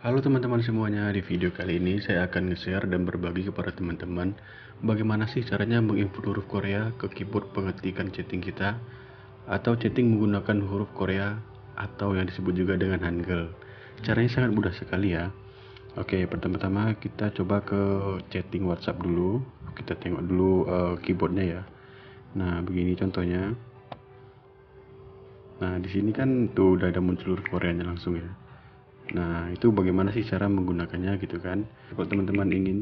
Halo teman-teman semuanya, di video kali ini saya akan nge-share dan berbagi kepada teman-teman bagaimana sih caranya menginput huruf Korea ke keyboard pengetikan chatting kita atau chatting menggunakan huruf Korea atau yang disebut juga dengan Hangul. Caranya sangat mudah sekali ya. Oke, pertama-tama kita coba ke chatting WhatsApp dulu. Kita tengok dulu uh, keyboardnya ya. Nah, begini contohnya. Nah, di sini kan tuh udah ada muncul huruf Koreanya langsung ya. Nah, itu bagaimana sih cara menggunakannya gitu kan? Kalau teman-teman ingin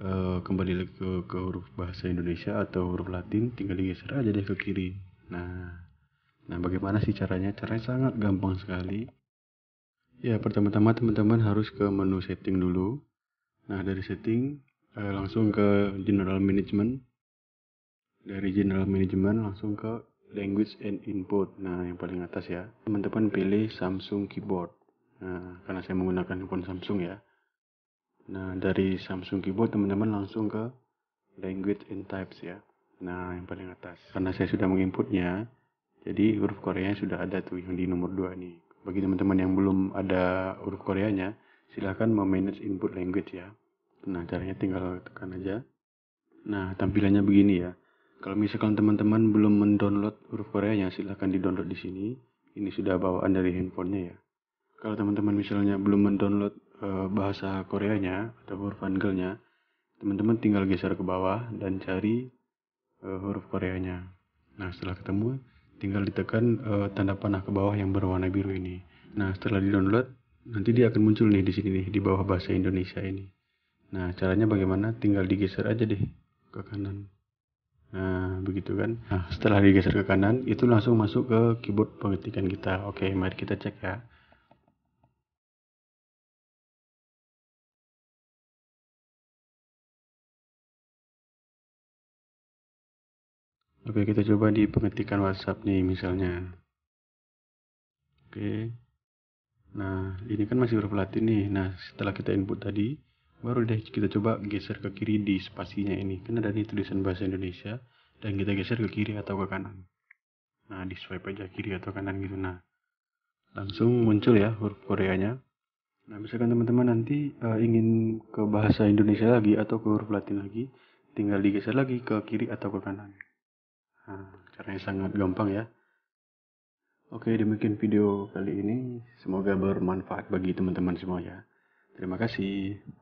uh, kembali lagi ke, ke huruf bahasa Indonesia atau huruf Latin, tinggal digeser aja deh ke kiri. Nah, nah bagaimana sih caranya? Caranya sangat gampang sekali. Ya, pertama-tama teman-teman harus ke menu setting dulu. Nah, dari setting uh, langsung ke general management. Dari general management langsung ke language and input. Nah, yang paling atas ya. Teman-teman pilih Samsung keyboard karena saya menggunakan handphone Samsung ya. Nah, dari Samsung Keyboard teman-teman langsung ke language and types ya. Nah, yang paling atas. Karena saya sudah menginputnya, jadi huruf Korea sudah ada tuh yang di nomor dua nih. Bagi teman-teman yang belum ada huruf Koreanya, silahkan memanage input language ya. Nah, caranya tinggal tekan aja. Nah, tampilannya begini ya. Kalau misalkan teman-teman belum mendownload huruf Koreanya, silahkan di-download di sini. Ini sudah bawaan dari handphonenya ya kalau teman-teman misalnya belum mendownload e, bahasa Koreanya atau huruf Hangulnya, teman-teman tinggal geser ke bawah dan cari e, huruf Koreanya. Nah, setelah ketemu, tinggal ditekan e, tanda panah ke bawah yang berwarna biru ini. Nah, setelah di-download, nanti dia akan muncul nih di sini nih di bawah bahasa Indonesia ini. Nah, caranya bagaimana? Tinggal digeser aja deh ke kanan. Nah, begitu kan. Nah, setelah digeser ke kanan, itu langsung masuk ke keyboard pengetikan kita. Oke, mari kita cek ya. Oke, kita coba di pengetikan WhatsApp nih misalnya. Oke. Nah, ini kan masih huruf Latin nih. Nah, setelah kita input tadi, baru deh kita coba geser ke kiri di spasinya ini. Kan ada nih tulisan bahasa Indonesia dan kita geser ke kiri atau ke kanan. Nah, di swipe aja kiri atau kanan gitu. Nah, langsung muncul ya huruf Koreanya. Nah, misalkan teman-teman nanti uh, ingin ke bahasa Indonesia lagi atau ke huruf Latin lagi, tinggal digeser lagi ke kiri atau ke kanan caranya sangat gampang ya. Oke, demikian video kali ini. Semoga bermanfaat bagi teman-teman semua ya. Terima kasih.